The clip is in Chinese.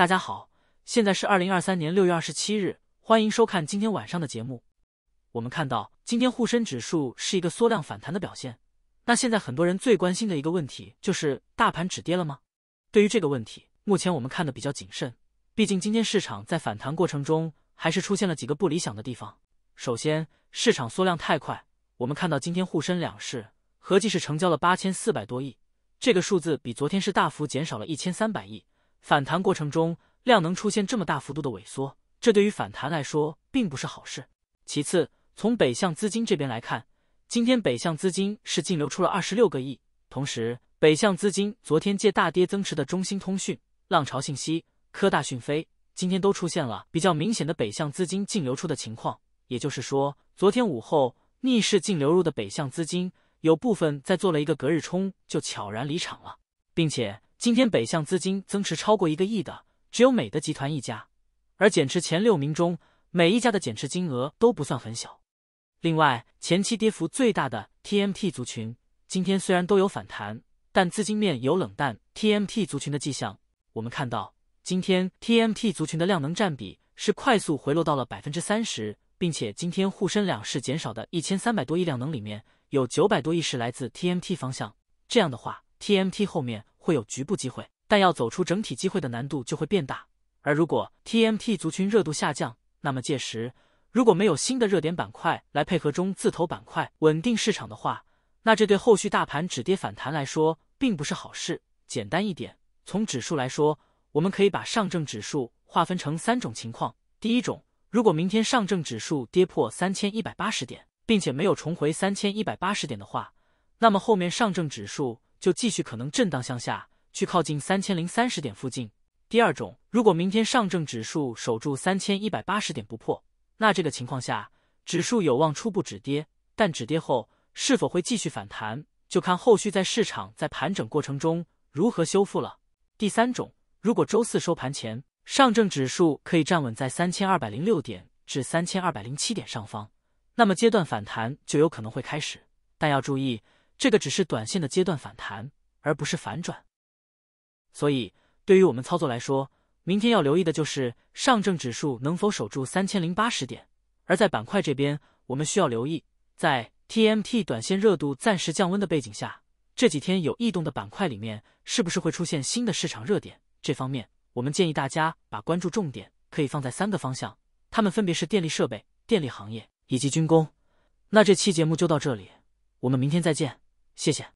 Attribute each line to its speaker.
Speaker 1: 大家好，现在是二零二三年六月二十七日，欢迎收看今天晚上的节目。我们看到今天沪深指数是一个缩量反弹的表现。那现在很多人最关心的一个问题就是大盘止跌了吗？对于这个问题，目前我们看的比较谨慎，毕竟今天市场在反弹过程中还是出现了几个不理想的地方。首先，市场缩量太快，我们看到今天沪深两市合计是成交了八千四百多亿，这个数字比昨天是大幅减少了一千三百亿。反弹过程中，量能出现这么大幅度的萎缩，这对于反弹来说并不是好事。其次，从北向资金这边来看，今天北向资金是净流出了二十六个亿。同时，北向资金昨天借大跌增持的中兴通讯、浪潮信息、科大讯飞，今天都出现了比较明显的北向资金净流出的情况。也就是说，昨天午后逆势净流入的北向资金，有部分在做了一个隔日冲，就悄然离场了，并且。今天北向资金增持超过一个亿的只有美的集团一家，而减持前六名中每一家的减持金额都不算很小。另外，前期跌幅最大的 TMT 族群今天虽然都有反弹，但资金面有冷淡 TMT 族群的迹象。我们看到，今天 TMT 族群的量能占比是快速回落到了百分之三十，并且今天沪深两市减少的一千三百多亿量能里面有九百多亿是来自 TMT 方向。这样的话，TMT 后面。会有局部机会，但要走出整体机会的难度就会变大。而如果 TMT 族群热度下降，那么届时如果没有新的热点板块来配合中字头板块稳定市场的话，那这对后续大盘止跌反弹来说并不是好事。简单一点，从指数来说，我们可以把上证指数划分成三种情况：第一种，如果明天上证指数跌破三千一百八十点，并且没有重回三千一百八十点的话，那么后面上证指数。就继续可能震荡向下去靠近三千零三十点附近。第二种，如果明天上证指数守住三千一百八十点不破，那这个情况下，指数有望初步止跌，但止跌后是否会继续反弹，就看后续在市场在盘整过程中如何修复了。第三种，如果周四收盘前上证指数可以站稳在三千二百零六点至三千二百零七点上方，那么阶段反弹就有可能会开始，但要注意。这个只是短线的阶段反弹，而不是反转。所以，对于我们操作来说，明天要留意的就是上证指数能否守住三千零八十点。而在板块这边，我们需要留意，在 TMT 短线热度暂时降温的背景下，这几天有异动的板块里面，是不是会出现新的市场热点？这方面，我们建议大家把关注重点可以放在三个方向，它们分别是电力设备、电力行业以及军工。那这期节目就到这里，我们明天再见。谢谢。